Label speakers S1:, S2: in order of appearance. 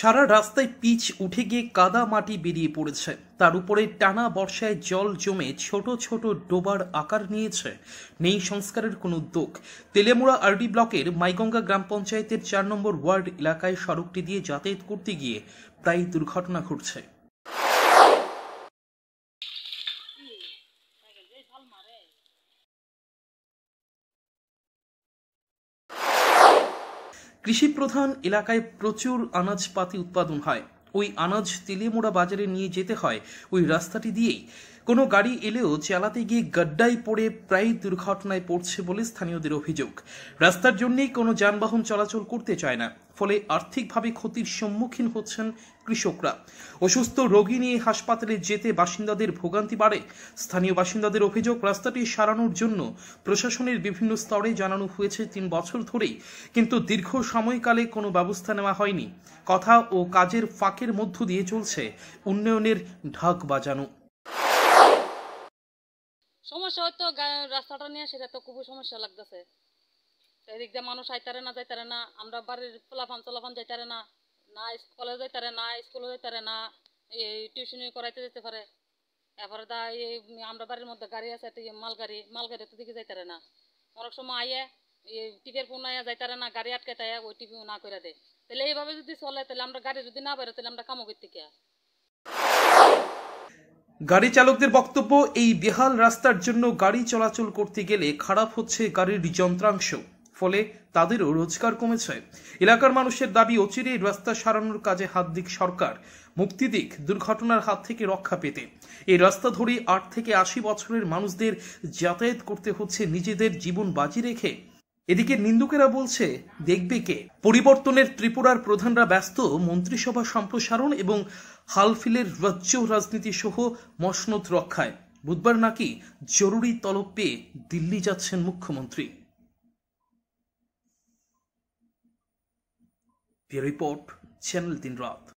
S1: সারা রাস্তায় পিচ উঠে গিয়ে কাদা মাটি বেরিয়ে পড়েছে তার উপরে টানা বর্ষায় জল জমে ছোট ছোট ডোবার আকার নিয়েছে নেই সংস্কারের কোনো উদ্যোগ তেলেমুড়া আরডি ব্লকের মাইগঙ্গা গ্রাম পঞ্চায়েতের চার নম্বর ওয়ার্ড এলাকায় সড়কটি দিয়ে যাতায়াত করতে গিয়ে প্রায় দুর্ঘটনা ঘটছে কৃষিপ্রধান এলাকায় প্রচুর আনাজপাতি উৎপাদন হয় ওই আনাজ তেলিমোড়া বাজারে নিয়ে যেতে হয় ওই রাস্তাটি দিয়েই কোনো গাড়ি এলেও চালাতে গিয়ে গড্ডায় পড়ে প্রায় দুর্ঘটনায় পড়ছে বলে স্থানীয়দের অভিযোগ রাস্তার জন্যেই কোনো যানবাহন চলাচল করতে চায় না ফলে আর্থিকভাবে ক্ষতির সম্মুখীন হচ্ছেন কৃষকরা অসুস্থ রোগী নিয়ে হাসপাতালে যেতে বাসিন্দাদের ভোগান্তি বাড়ে স্থানীয় বাসিন্দাদের অভিযোগ রাস্তাটি সারানোর জন্য প্রশাসনের বিভিন্ন স্তরে জানানো হয়েছে তিন বছর ধরেই কিন্তু দীর্ঘ সময়কালে কোনো ব্যবস্থা নেওয়া হয়নি কথা ও কাজের ফাঁকের মধ্য দিয়ে চলছে উন্নয়নের ঢাক বাজানো
S2: সমস্যা হয়তো রাস্তাটা নিয়ে সেটা তো খুবই সমস্যা লাগতেছে এদিক দিয়ে মানুষ আইতারে না যাইতারে না আমরা বাড়ির পোলাফান চলাফান যাইতারে না না কলেজ যাইতারে না স্কুলে যাইতারে না এই টিউশনি করাইতে যেতে পারে এরপরে দা এই আমরা বাড়ির মধ্যে গাড়ি আছে একটা ইয়ে মালগাড়ি মালগাড়ি তো দিকে যাইতারে না অনেক সময় আইয়ে এই টিপের ফোন আইয়া যাইতারে না গাড়ি আটকে তাই ওই টিপি না করে দেয় তাহলে এইভাবে যদি চলে তাহলে আমরা গাড়ি যদি না বাইরে তাহলে আমরা কামো করতে কে
S1: গাড়ি চালকদের বক্তব্য এই বেহাল রাস্তার জন্য গাড়ি চলাচল করতে গেলে খারাপ হচ্ছে গাড়ির যন্ত্রাংশ ফলে তাদেরও রোজগার কমেছে এলাকার মানুষের দাবি অচিরেই রাস্তা সারানোর কাজে হাত দিক সরকার মুক্তি দিক দুর্ঘটনার হাত থেকে রক্ষা পেতে এই রাস্তা ধরেই আট থেকে আশি বছরের মানুষদের যাতায়াত করতে হচ্ছে নিজেদের জীবন বাজি রেখে এদিকে নিন্দুকেরা বলছে দেখবে কে পরিবর্তনের ত্রিপুরার প্রধানরা ব্যস্ত মন্ত্রিসভা সম্প্রসারণ এবং হালফিলের রাজ্য রাজনীতি সহ মসনদ রক্ষায় বুধবার নাকি জরুরি তলব পেয়ে দিল্লি যাচ্ছেন মুখ্যমন্ত্রী রিপোর্ট চ্যানেল দিন রাত